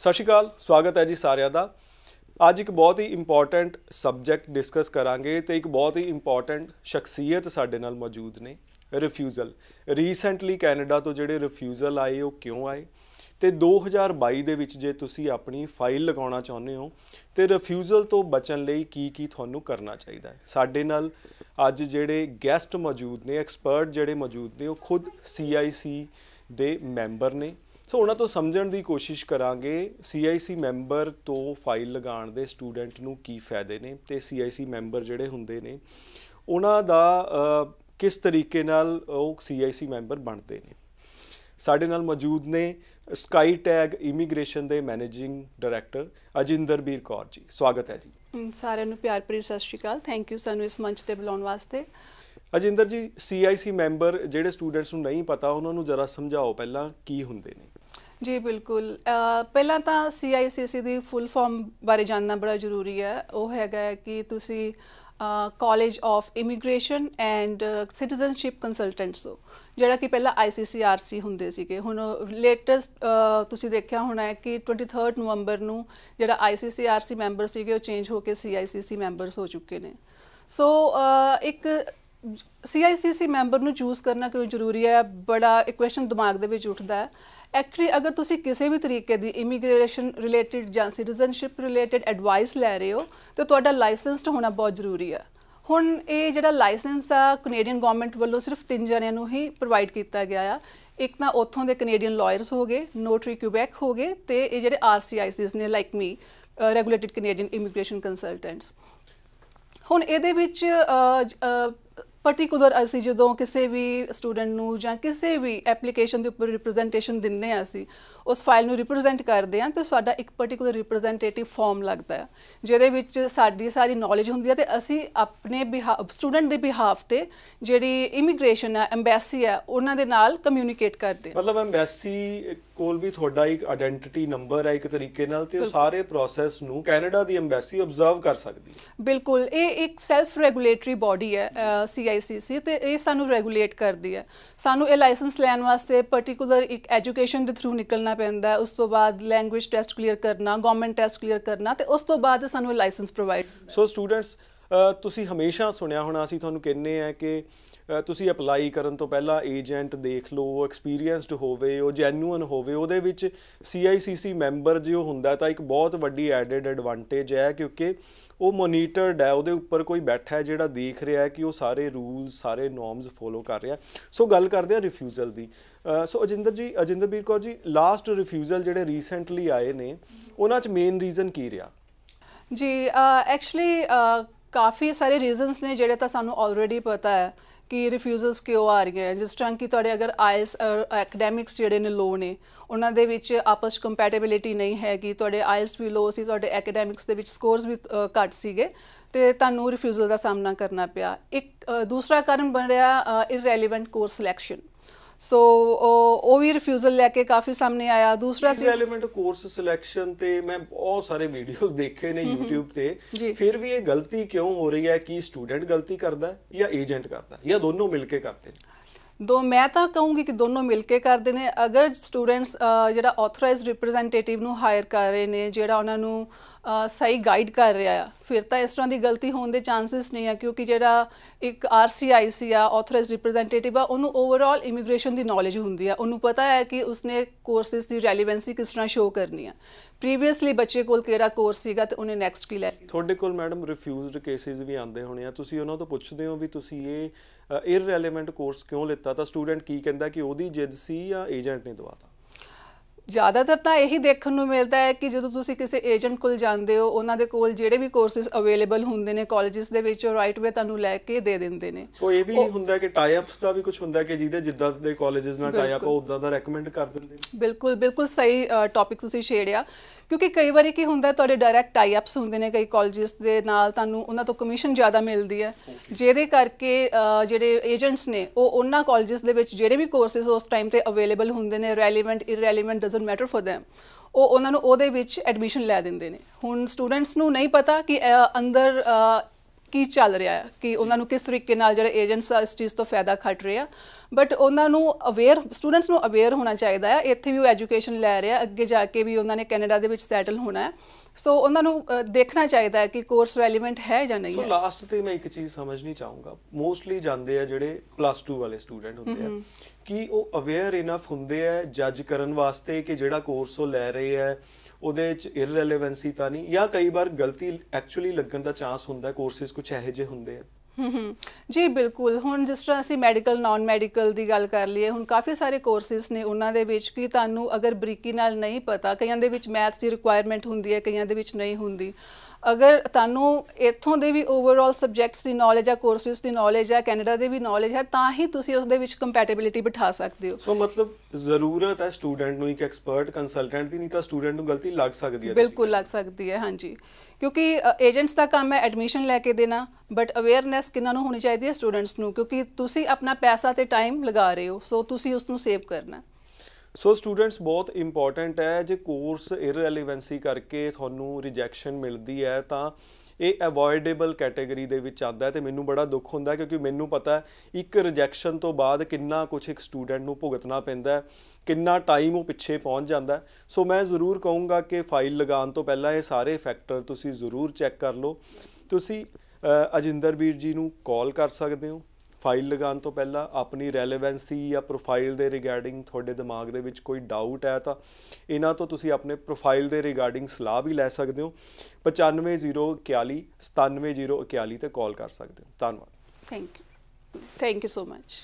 ਸਤਿ ਸ਼੍ਰੀ ਅਕਾਲ ਸਵਾਗਤ ਹੈ ਜੀ ਸਾਰਿਆਂ ਦਾ ਅੱਜ ਇੱਕ ਬਹੁਤ ਹੀ ਇੰਪੋਰਟੈਂਟ ਸਬਜੈਕਟ ਡਿਸਕਸ ਕਰਾਂਗੇ ਤੇ ਇੱਕ ਬਹੁਤ ਹੀ ਇੰਪੋਰਟੈਂਟ ਸ਼ਖਸੀਅਤ ਸਾਡੇ ਨਾਲ ਮੌਜੂਦ ਨੇ ਰਿਫਿਊਜ਼ਲ ਰੀਸੈਂਟਲੀ ਕੈਨੇਡਾ ਤੋਂ ਜਿਹੜੇ ਰਿਫਿਊਜ਼ਲ ਆਏ ਉਹ ਕਿਉਂ ਆਏ ਤੇ 2022 ਦੇ ਵਿੱਚ ਜੇ ਤੁਸੀਂ ਆਪਣੀ ਫਾਈਲ ਲਗਾਉਣਾ ਚਾਹੁੰਦੇ ਹੋ ਤੇ ਰਿਫਿਊਜ਼ਲ ਤੋਂ ਬਚਣ ਲਈ ਕੀ ਕੀ ਤੁਹਾਨੂੰ ਕਰਨਾ ਚਾਹੀਦਾ ਹੈ ਸਾਡੇ ਨਾਲ ਅੱਜ ਜਿਹੜੇ ਗੈਸਟ ਮੌਜੂਦ ਨੇ ਐਕਸਪਰਟ ਜਿਹੜੇ ਮੌਜੂਦ ਨੇ ਉਹ ਖੁਦ CIC ਦੇ ਮੈਂਬਰ ਨੇ ਸੋ ਉਹਨਾਂ ਤੋਂ ਸਮਝਣ ਦੀ ਕੋਸ਼ਿਸ਼ ਕਰਾਂਗੇ ਸੀਆਈਸੀ ਮੈਂਬਰ ਤੋਂ ਫਾਈਲ ਲਗਾਉਣ ਦੇ ਸਟੂਡੈਂਟ ਨੂੰ ਕੀ ਫਾਇਦੇ ਨੇ ਤੇ ਸੀਆਈਸੀ ਮੈਂਬਰ ਜਿਹੜੇ ਹੁੰਦੇ ਨੇ ਉਹਨਾਂ ਦਾ ਕਿਸ ਤਰੀਕੇ ਨਾਲ ਉਹ ਸੀਆਈਸੀ ਮੈਂਬਰ ਬਣਦੇ ਨੇ ਸਾਡੇ ਨਾਲ ਮੌਜੂਦ ਨੇ ਸਕਾਈ ਟੈਗ ਇਮੀਗ੍ਰੇਸ਼ਨ ਦੇ ਮੈਨੇਜਿੰਗ ਡਾਇਰੈਕਟਰ ਅਜਿੰਦਰ ਬੀਰ ਕੌਰ ਜੀ ਸਵਾਗਤ ਹੈ ਜੀ ਸਾਰਿਆਂ ਨੂੰ ਪਿਆਰ ਭਰੀ ਸਤਿ ਸ਼੍ਰੀ ਅਕਾਲ ਥੈਂਕ ਯੂ ਸਾਨੂੰ ਇਸ ਮੰਚ ਤੇ ਬੁਲਾਉਣ ਵਾਸਤੇ ਅਜਿੰਦਰ ਜੀ ਸੀਆਈਸੀ ਮੈਂਬਰ ਜਿਹੜੇ ਸਟੂਡੈਂਟਸ ਨੂੰ ਨਹੀਂ ਪਤਾ ਉਹਨਾਂ ਨੂੰ ਜਰਾ ਸਮਝਾਓ ਪਹਿਲਾਂ ਕੀ ਹੁੰਦੇ ਨੇ ਜੀ ਬਿਲਕੁਲ ਪਹਿਲਾਂ ਤਾਂ ਸੀਆਈਸੀਸੀ ਦੀ ਫੁੱਲ ਫਾਰਮ ਬਾਰੇ ਜਾਣਨਾ ਬੜਾ ਜ਼ਰੂਰੀ ਹੈ ਉਹ ਹੈਗਾ ਕਿ ਤੁਸੀਂ college of immigration and citizenship consultants ਹੋ ਜਿਹੜਾ ਕਿ ਪਹਿਲਾਂ ਆਈਸੀਸੀਆਰਸੀ ਹੁੰਦੇ ਸੀਗੇ ਹੁਣ ਲੇਟੈਸਟ ਤੁਸੀਂ ਦੇਖਿਆ ਹੋਣਾ ਹੈ ਕਿ 23 ਨਵੰਬਰ ਨੂੰ ਜਿਹੜਾ ਆਈਸੀਸੀਆਰਸੀ ਮੈਂਬਰ ਸੀਗੇ ਉਹ ਚੇਂਜ ਹੋ ਕੇ ਸੀਆਈਸੀਸੀ ਮੈਂਬਰਸ ਹੋ ਚੁੱਕੇ ਨੇ ਸੋ ਇੱਕ ਸੀਆਈਸੀਸੀ ਮੈਂਬਰ ਨੂੰ ਚੂਜ਼ ਕਰਨਾ ਕਿਉਂ ਜ਼ਰੂਰੀ ਹੈ ਬੜਾ ਇੱਕ ਕੁਐਸਚਨ ਦਿਮਾਗ ਦੇ ਵਿੱਚ ਉੱਠਦਾ ਹੈ ਐਕਚੁਅਲੀ ਅਗਰ ਤੁਸੀਂ ਕਿਸੇ ਵੀ ਤਰੀਕੇ ਦੀ ਇਮੀਗ੍ਰੇਸ਼ਨ ਰਿਲੇਟਡ ਜਾਂ ਸਿਟੀਜ਼ਨਸ਼ਿਪ ਰਿਲੇਟਡ ਐਡਵਾਈਸ ਲੈ ਰਹੇ ਹੋ ਤੇ ਤੁਹਾਡਾ ਲਾਇਸੈਂਸਡ ਹੋਣਾ ਬਹੁਤ ਜ਼ਰੂਰੀ ਹੈ ਹੁਣ ਇਹ ਜਿਹੜਾ ਲਾਇਸੈਂਸ ਆ ਕੈਨੇਡੀਅਨ ਗਵਰਨਮੈਂਟ ਵੱਲੋਂ ਸਿਰਫ ਤਿੰਨ ਜਣਿਆਂ ਨੂੰ ਹੀ ਪ੍ਰੋਵਾਈਡ ਕੀਤਾ ਗਿਆ ਆ ਇੱਕ ਤਾਂ ਉੱਥੋਂ ਦੇ ਕੈਨੇਡੀਅਨ ਲਾਇਰਸ ਹੋਗੇ ਨੋਟਰੀ ਕਿਊਬੈਕ ਹੋਗੇ ਤੇ ਇਹ ਜਿਹੜੇ ਆਰਸੀਆਈਸੀਸ ਨੇ like me regulated Canadian immigration consultants ਹੁਣ ਇਹਦੇ ਵਿੱਚ ਪਰਟੀਕੂਲਰ ਅਸੀਂ ਜਦੋਂ ਕਿਸੇ ਵੀ ਸਟੂਡੈਂਟ ਨੂੰ ਜਾਂ ਕਿਸੇ ਵੀ ਐਪਲੀਕੇਸ਼ਨ ਦੇ ਉੱਪਰ ਰਿਪਰੈਜ਼ੈਂਟੇਸ਼ਨ ਦਿੰਨੇ ਆ ਅਸੀਂ ਉਸ ਫਾਈਲ ਨੂੰ ਰਿਪਰੈਜ਼ੈਂਟ ਕਰਦੇ ਆ ਤੇ ਸਾਡਾ ਇੱਕ ਪਰਟੀਕੂਲਰ ਰਿਪਰੈਜ਼ੈਂਟੇਟਿਵ ਫਾਰਮ ਲੱਗਦਾ ਹੈ ਜਿਹਦੇ ਵਿੱਚ ਸਾਡੀ ਸਾਰੀ ਨੌਲੇਜ ਹੁੰਦੀ ਹੈ ਤੇ ਅਸੀਂ ਆਪਣੇ ਸਟੂਡੈਂਟ ਦੇ ਬਿਹਾਫ ਤੇ ਜਿਹੜੀ ਇਮੀਗ੍ਰੇਸ਼ਨ ਹੈ ਐਮਬੈਸੀ ਹੈ ਉਹਨਾਂ ਦੇ ਨਾਲ ਕਮਿਊਨੀਕੇਟ ਕਰਦੇ ਮਤਲਬ ਐਮਬੈਸੀ ਕੋਲ ਵੀ ਤੁਹਾਡਾ ਇੱਕ ਆਇਡੈਂਟੀਟੀ ਨੰਬਰ ਹੈ ਇੱਕ ਤਰੀਕੇ ਨਾਲ ਤੇ ਉਹ ਸਾਰੇ ਪ੍ਰੋਸੈਸ ਨੂੰ ਕੈਨੇਡਾ ਦੀ ਐਮਬੈਸੀ ਆਬਜ਼ਰਵ ਕਰ ਸਕਦੀ ਹੈ ਬਿਲਕੁਲ ਇਹ ਇੱਕ ਸੈਲਫ ਰੈਗੂਲੇਟਰੀ ਬਾਡੀ ਹੈ ਸੀ ICC ਤੇ ਇਹ ਸਾਨੂੰ ਰੈਗੂਲੇਟ ਕਰਦੀ ਹੈ ਸਾਨੂੰ ਇਹ ਲਾਇਸੈਂਸ ਲੈਣ ਵਾਸਤੇ ਪਾਰਟਿਕੂਲਰ ਇੱਕ ਐਜੂਕੇਸ਼ਨ ਦੇ ਥਰੂ ਨਿਕਲਣਾ ਪੈਂਦਾ ਉਸ ਤੋਂ ਬਾਅਦ ਲੈਂਗੁਏਜ ਟੈਸਟ ਕਲੀਅਰ ਕਰਨਾ ਗਵਰਨਮੈਂਟ ਟੈਸਟ ਕਲੀਅਰ ਕਰਨਾ ਤੇ ਉਸ ਤੋਂ ਬਾਅਦ ਸਾਨੂੰ ਲਾਇਸੈਂਸ ਪ੍ਰੋਵਾਈਡ ਸੋ ਸਟੂਡੈਂਟਸ ਤੁਸੀਂ ਹਮੇਸ਼ਾ ਸੁਣਿਆ ਹੋਣਾ ਅਸੀਂ ਤੁਹਾਨੂੰ ਕਹਿੰਨੇ ਆ ਕਿ ਤੁਸੀਂ ਅਪਲਾਈ ਕਰਨ ਤੋਂ ਪਹਿਲਾਂ ਏਜੰਟ ਦੇਖ ਲਓ ਐਕਸਪੀਰੀਅੰਸਡ ਹੋਵੇ ਉਹ ਜੈਨੂਅਨ ਹੋਵੇ ਉਹਦੇ ਵਿੱਚ ਸੀਆਈਸੀਸੀ ਮੈਂਬਰ ਜਿਉ ਹੁੰਦਾ ਤਾਂ ਇੱਕ ਬਹੁਤ ਵੱਡੀ ਐਡਡ ਐਡਵਾਂਟੇਜ ਹੈ ਕਿਉਂਕਿ ਉਹ ਮੋਨੀਟਰਡ ਹੈ ਉਹਦੇ ਉੱਪਰ ਕੋਈ ਬੈਠਾ ਹੈ ਜਿਹੜਾ ਦੇਖ ਰਿਹਾ ਹੈ ਕਿ ਉਹ ਸਾਰੇ ਰੂਲਸ ਸਾਰੇ ਨਾਰਮਸ ਫੋਲੋ ਕਰ ਰਿਹਾ ਸੋ ਗੱਲ ਕਰਦੇ ਆ ਰਿਫਿਊਜ਼ਲ ਦੀ ਸੋ ਅਜਿੰਦਰ ਜੀ ਅਜਿੰਦਰਬੀਰ ਕੌਰ ਜੀ ਲਾਸਟ ਰਿਫਿਊਜ਼ਲ ਜਿਹੜੇ ਰੀਸੈਂਟਲੀ ਆਏ ਨੇ ਉਹਨਾਂ 'ਚ ਮੇਨ ਰੀਜ਼ਨ ਕੀ ਰਿਹਾ ਜੀ ਐਕਚੁਅਲੀ ਕਾਫੀ ਸਾਰੇ ਰੀਜ਼ਨਸ ਨੇ ਜਿਹੜੇ ਤਾਂ ਸਾਨੂੰ ਆਲਰੇਡੀ ਪਤਾ ਹੈ ਕਿ ਰਿਫਿਊਜ਼ਲਸ ਕਿਉਂ ਆ ਰਹੀਆਂ ਜਿਸ ਤਰ੍ਹਾਂ ਕਿ ਤੁਹਾਡੇ ਅਗਰ ਆਇਲਸ ਅਕੈਡੈਮਿਕਸ ਜਿਹੜੇ ਨੇ ਲੋ ਨੇ ਉਹਨਾਂ ਦੇ ਵਿੱਚ ਆਪਸ ਕੰਪੈਟੀਬਿਲਿਟੀ ਨਹੀਂ ਹੈ ਕਿ ਤੁਹਾਡੇ ਆਇਲਸ ਵੀ ਲੋ ਸੀ ਤੁਹਾਡੇ ਅਕੈਡੈਮਿਕਸ ਦੇ ਵਿੱਚ ਸਕੋਰਸ ਵੀ ਘੱਟ ਸੀਗੇ ਤੇ ਤੁਹਾਨੂੰ ਰਿਫਿਊਜ਼ਲ ਦਾ ਸਾਹਮਣਾ ਕਰਨਾ ਪਿਆ ਇੱਕ ਦੂਸਰਾ ਕਾਰਨ ਬਣ ਰਿਹਾ ਇਰਰੈਲੇਵੈਂਟ ਕੋਰਸ ਸਿਲੈਕਸ਼ਨ ਸੋ ਉਹ ਵੀ ਰਿਫਿਊਜ਼ਲ ਲੈ ਕੇ ਕਾਫੀ ਸਾਹਮਣੇ ਆਇਆ ਦੂਸਰਾ ਸੀ ਐਲੀਮੈਂਟ ਕੋਰਸ ਸਿਲੈਕਸ਼ਨ ਤੇ ਮੈਂ ਬਹੁਤ ਸਾਰੇ ਵੀਡੀਓਜ਼ ਦੇਖੇ ਨੇ YouTube ਤੇ ਫਿਰ ਵੀ ਇਹ ਗਲਤੀ ਕਿਉਂ ਹੋ ਰਹੀ ਹੈ ਕਿ ਸਟੂਡੈਂਟ ਗਲਤੀ ਕਰਦਾ ਹੈ ਜਾਂ ਏਜੰਟ ਕਰਦਾ ਜਾਂ ਦੋਨੋਂ ਮਿਲ ਕੇ ਕਰਦੇ ਨੇ ਦੋ ਮੈਂ ਤਾਂ ਕਹੂੰਗੀ ਕਿ ਦੋਨੋਂ ਮਿਲ ਕੇ ਕਰਦੇ ਨੇ ਅਗਰ ਸਟੂਡੈਂਟਸ ਜਿਹੜਾ ਆਥੋਰਾਈਜ਼ਡ ਰਿਪਰੈਜ਼ੈਂਟੇਟਿਵ ਨੂੰ ਹਾਇਰ ਕਰ ਰਹੇ ਨੇ ਜਿਹੜਾ ਉਹਨਾਂ ਨੂੰ ਸਹੀ ਗਾਈਡ ਕਰ ਰਿਹਾ ਆ ਫਿਰ ਤਾਂ ਇਸ ਤਰ੍ਹਾਂ ਦੀ ਗਲਤੀ ਹੋਣ ਦੇ ਚਾਂਸਸ ਨਹੀਂ ਆ ਕਿਉਂਕਿ ਜਿਹੜਾ ਇੱਕ ਆਰਸੀਆਈਸੀ ਆ ਆਥੋਰਾਈਜ਼ਡ ਰਿਪਰੈਜ਼ੈਂਟੇਟਿਵ ਆ ਉਹਨੂੰ ਓਵਰਆਲ ਇਮੀਗ੍ਰੇਸ਼ਨ ਦੀ ਨੌਲੇਜ ਹੁੰਦੀ ਆ ਉਹਨੂੰ ਪਤਾ ਹੈ ਕਿ ਉਸਨੇ ਕੋਰਸਿਸ ਦੀ ਰੈਲੇਵੈਂਸੀ ਕਿਸ ਤਰ੍ਹਾਂ ਸ਼ੋ ਕਰਨੀ ਆ ਪ੍ਰੀਵੀਅਸਲੀ ਬੱਚੇ ਕੋਲ ਕਿਹੜਾ ਕੋਰਸ ਸੀਗਾ ਤੇ ਉਹਨੇ ਨੈਕਸਟ ਕੀ ਲੈ ਤੁਹਾਡੇ ਕੋਲ ਮੈਡਮ ਰਿਫਿਊਜ਼ਡ ਕੇਸਿਸ ਵੀ ਆਉਂਦੇ ਹੋਣੇ ਆ ਤੁਸੀਂ ਉਹਨਾਂ ਤੋਂ ਪੁੱਛਦੇ ਹੋ ਵੀ ਤੁਸੀਂ ਇਹ ਇਰਰੈਲੇਵੈਂਟ ਕੋਰਸ ਕਿਉਂ ਲਿੱਤਾ ਤਾਂ ਸਟੂਡੈਂਟ ਕੀ ਕਹਿੰਦਾ ਕਿ ਉਹਦੀ ਜਿੱਦ ਸੀ ਜਾਂ ਏਜੰਟ ਨੇ ਦਵਾਤਾ ਜ਼ਿਆਦਾਤਰ ਤਾਂ ਇਹੀ ਦੇਖਣ ਨੂੰ ਮਿਲਦਾ ਹੈ ਕਿ ਜਦੋਂ ਤੁਸੀਂ ਕਿਸੇ ਏਜੰਟ ਕੋਲ ਜਾਂਦੇ ਹੋ ਉਹਨਾਂ ਦੇ ਕੋਲ ਜਿਹੜੇ ਵੀ ਕੋਰਸਸ ਅਵੇਲੇਬਲ ਹੁੰਦੇ ਨੇ ਕਾਲਜਸ ਦੇ ਵਿੱਚ ਉਹ ਰਾਈਟ ਵੇ ਤੁਹਾਨੂੰ ਲੈ ਕੇ ਦੇ ਦਿੰਦੇ ਨੇ ਸੋ ਇਹ ਵੀ ਹੁੰਦਾ ਕਿ ਟਾਈ ਅਪਸ ਦਾ ਵੀ ਕੁਝ ਹੁੰਦਾ ਕਿ ਜਿਹਦੇ ਜਿੱਦਾਂ ਦੇ ਕਾਲਜਸ ਨਾਲ ਟਾਈ ਅਪ ਉਦਾਂ ਦਾ ਰეკਮੈਂਡ ਕਰ ਦਿੰਦੇ ਨੇ ਬਿਲਕੁਲ ਬਿਲਕੁਲ ਸਹੀ ਟਾਪਿਕ ਤੁਸੀਂ ਛੇੜਿਆ ਕਿਉਂਕਿ ਕਈ ਵਾਰੀ ਕੀ ਹੁੰਦਾ ਤੁਹਾਡੇ ਡਾਇਰੈਕਟ ਟਾਈ ਅਪਸ ਹੁੰਦੇ ਨੇ ਕਈ ਕਾਲਜਸ ਦੇ ਨਾਲ ਤੁਹਾਨੂੰ ਉਹਨਾਂ ਤੋਂ ਕਮਿਸ਼ਨ ਜ਼ਿਆਦਾ ਮਿਲਦੀ ਹੈ ਜਿਹਦੇ ਕਰਕੇ ਜਿਹੜੇ ਏਜੰਟਸ ਨੇ ਉਹ ਉਹਨਾਂ ਕਾਲਜਸ ਦੇ ਵਿੱਚ ਜਿਹੜੇ ਵੀ ਕੋਰਸਸ ਉਸ ਟਾਈਮ ਤੇ ਅਵੇਲੇਬਲ ਹੁੰਦੇ ਨੇ relevant irrelevant doesn't matter for them ਉਹ ਉਹਨਾਂ ਨੂੰ ਉਹਦੇ ਵਿੱਚ ਐਡਮਿਸ਼ਨ ਲੈ ਦਿੰਦੇ ਨੇ ਹੁਣ ਸਟੂਡੈਂਟਸ ਨੂੰ ਨਹੀਂ ਪਤਾ ਕਿ ਅੰਦਰ ਕੀ ਚੱਲ ਰਿਹਾ ਹੈ ਕਿ ਉਹਨਾਂ ਨੂੰ ਕਿਸ ਤਰੀਕੇ ਨਾਲ ਜਿਹੜੇ ਏਜੰਟਸ ਆ ਇਸ ਚੀਜ਼ ਤੋਂ ਫਾਇਦਾ ਖੱਟ ਰਹੇ ਆ ਬਟ ਉਹਨਾਂ ਨੂੰ ਅਵੇਅਰ ਸਟੂਡੈਂਟਸ ਨੂੰ ਅਵੇਅਰ ਹੋਣਾ ਚਾਹੀਦਾ ਹੈ ਇੱਥੇ ਵੀ ਉਹ ਐਜੂਕੇਸ਼ਨ ਲੈ ਰਿਹਾ ਅੱਗੇ ਜਾ ਕੇ ਵੀ ਉਹਨਾਂ ਨੇ ਕੈਨੇਡਾ ਦੇ ਵਿੱਚ ਸੈਟਲ ਹੋਣਾ ਹੈ ਸੋ ਉਹਨਾਂ ਨੂੰ ਦੇਖਣਾ ਚਾਹੀਦਾ ਹੈ ਕਿ ਕੋਰਸ ਰੈਲੇਵੈਂਟ ਹੈ ਜਾਂ ਨਹੀਂ ਹੈ ਸੋ ਲਾਸਟ ਤੇ ਮੈਂ ਇੱਕ ਚੀਜ਼ ਸਮਝਣੀ ਚਾਹੂੰਗਾ ਮੋਸਟਲੀ ਜਾਂਦੇ ਆ ਜਿਹੜੇ ਪਲੱਸ 2 ਵਾਲੇ ਸਟੂਡੈਂਟ ਹੁੰਦੇ ਆ ਕਿ ਉਹ ਅਵੇਅਰ ਇਨਫ ਹੁੰਦੇ ਆ ਜੱਜ ਕਰਨ ਵਾਸਤੇ ਕਿ ਜਿਹੜਾ ਕੋਰਸ ਉਹ ਲੈ ਰਹੇ ਆ ਉਹਦੇ 'ਚ ਇਰਰੈਲੇਵੈਂਸੀ ਤਾਂ ਨਹੀਂ ਜਾਂ ਕਈ ਵਾਰ ਗਲਤੀ ਐਕਚੁਅਲੀ ਲੱਗਣ ਦਾ ਚਾਂਸ ਹੁੰਦਾ ਕੋਰਸਿਸ ਕੁਝ ਇਹੋ ਜਿਹੇ ਹੁੰਦੇ ਆ ਜੀ ਬਿਲਕੁਲ ਹੁਣ ਜਿਸ ਤਰ੍ਹਾਂ ਅਸੀਂ ਮੈਡੀਕਲ ਨਾਨ ਮੈਡੀਕਲ ਦੀ ਗੱਲ ਕਰ ਲਈਏ ਹੁਣ ਕਾਫੀ ਸਾਰੇ ਕੋਰਸਿਸ ਨੇ ਉਹਨਾਂ ਦੇ ਵਿੱਚ ਕਿ ਤੁਹਾਨੂੰ ਅਗਰ ਬਰੀਕੀ ਨਾਲ ਨਹੀਂ ਪਤਾ ਕਈਆਂ ਦੇ ਵਿੱਚ ਮੈਥਸ ਦੀ ਰਿਕੁਆਇਰਮੈਂਟ ਹੁੰਦੀ ਹੈ ਕਈਆਂ ਦੇ ਵਿੱਚ ਨਹੀਂ ਹੁੰਦੀ ਅਗਰ ਤੁਹਾਨੂੰ ਇੱਥੋਂ ਦੇ ਵੀ ਓਵਰਆਲ ਸਬਜੈਕਟਸ ਦੀ ਨੌਲੇਜ ਆ ਕੋਰਸਿਸ ਦੀ ਨੌਲੇਜ ਆ ਕੈਨੇਡਾ ਦੇ ਵੀ ਨੌਲੇਜ ਹੈ ਤਾਂ ਹੀ ਤੁਸੀਂ ਉਸ ਦੇ ਵਿੱਚ ਕੰਪੈਟੀਬਿਲਿਟੀ ਬਿਠਾ ਸਕਦੇ ਹੋ ਸੋ ਮਤਲਬ ਜ਼ਰੂਰਤ ਹੈ ਸਟੂਡੈਂਟ ਨੂੰ ਇੱਕ ਐਕਸਪਰਟ ਕੰਸਲਟੈਂਟ ਦੀ ਨਹੀਂ ਤਾਂ ਸਟੂਡੈਂਟ ਨੂੰ ਗਲਤੀ ਲੱਗ ਸਕਦੀ ਹੈ ਬਿਲਕੁਲ ਲੱਗ ਸਕਦੀ ਹੈ ਹਾਂਜੀ ਕਿਉਂਕਿ ਏਜੰਟਸ ਦਾ ਕੰਮ ਹੈ ਐਡਮਿਸ਼ਨ ਲੈ ਕੇ ਦੇਣਾ ਬਟ ਅਵੇਅਰਨੈਸ ਕਿੰਨਾ ਨੂੰ ਹੋਣੀ ਚਾਹੀਦੀ ਹੈ ਸਟੂਡੈਂਟਸ ਨੂੰ ਕਿਉਂਕਿ ਤੁਸੀਂ ਆਪਣਾ ਪੈਸਾ ਤੇ ਟਾਈਮ ਲਗਾ ਰਹੇ ਹੋ ਸੋ ਤੁਸੀਂ ਉਸ ਨੂੰ ਸੇਵ ਕਰਨਾ ਸੋ ਸਟੂਡੈਂਟਸ ਬਹੁਤ ਇੰਪੋਰਟੈਂਟ ਹੈ ਜੇ ਕੋਰਸ ਇਰਰੈਲੇਵੈਂਸੀ ਕਰਕੇ ਤੁਹਾਨੂੰ ਰਿਜੈਕਸ਼ਨ ਮਿਲਦੀ ਹੈ ਤਾਂ ਇਹ ਅਵੋਇਡੇਬਲ ਕੈਟਾਗਰੀ ਦੇ ਵਿੱਚ ਆਉਂਦਾ ਹੈ ਤੇ ਮੈਨੂੰ ਬੜਾ ਦੁੱਖ ਹੁੰਦਾ ਕਿਉਂਕਿ ਮੈਨੂੰ ਪਤਾ ਹੈ ਇੱਕ ਰਿਜੈਕਸ਼ਨ ਤੋਂ ਬਾਅਦ ਕਿੰਨਾ ਕੁਝ ਇੱਕ ਸਟੂਡੈਂਟ ਨੂੰ ਭੁਗਤਣਾ ਪੈਂਦਾ ਹੈ ਕਿੰਨਾ ਟਾਈਮ ਉਹ ਪਿੱਛੇ ਪਹੁੰਚ ਜਾਂਦਾ ਹੈ ਸੋ ਮੈਂ ਜ਼ਰੂਰ ਕਹੂੰਗਾ ਕਿ ਫਾਈਲ ਲਗਾਉਣ ਤੋਂ ਪਹਿਲਾਂ ਇਹ ਸਾਰੇ ਫੈਕਟਰ ਤੁਸੀਂ ਜ਼ਰੂਰ ਚੈੱਕ ਕਰ ਲਓ ਤੁਸੀਂ ਅਜਿੰਦਰ ਵੀਰ ਜੀ ਨੂੰ ਕਾਲ ਕਰ ਸਕਦੇ ਹੋ ਫਾਈਲ ਲਗਾਉਣ ਤੋਂ ਪਹਿਲਾਂ ਆਪਣੀ ਰੈਲੇਵੈਂਸੀ ਜਾਂ ਪ੍ਰੋਫਾਈਲ ਦੇ ਰਿਗਾਰਡਿੰਗ ਤੁਹਾਡੇ ਦਿਮਾਗ ਦੇ ਵਿੱਚ ਕੋਈ ਡਾਊਟ ਹੈ ਤਾਂ ਇਹਨਾਂ ਤੋਂ ਤੁਸੀਂ ਆਪਣੇ ਪ੍ਰੋਫਾਈਲ ਦੇ ਰਿਗਾਰਡਿੰਗ ਸਲਾਹ ਵੀ ਲੈ ਸਕਦੇ ਹੋ 950414 ਤੇ ਕਾਲ ਕਰ ਸਕਦੇ ਹੋ ਧੰਨਵਾਦ thank you thank you so much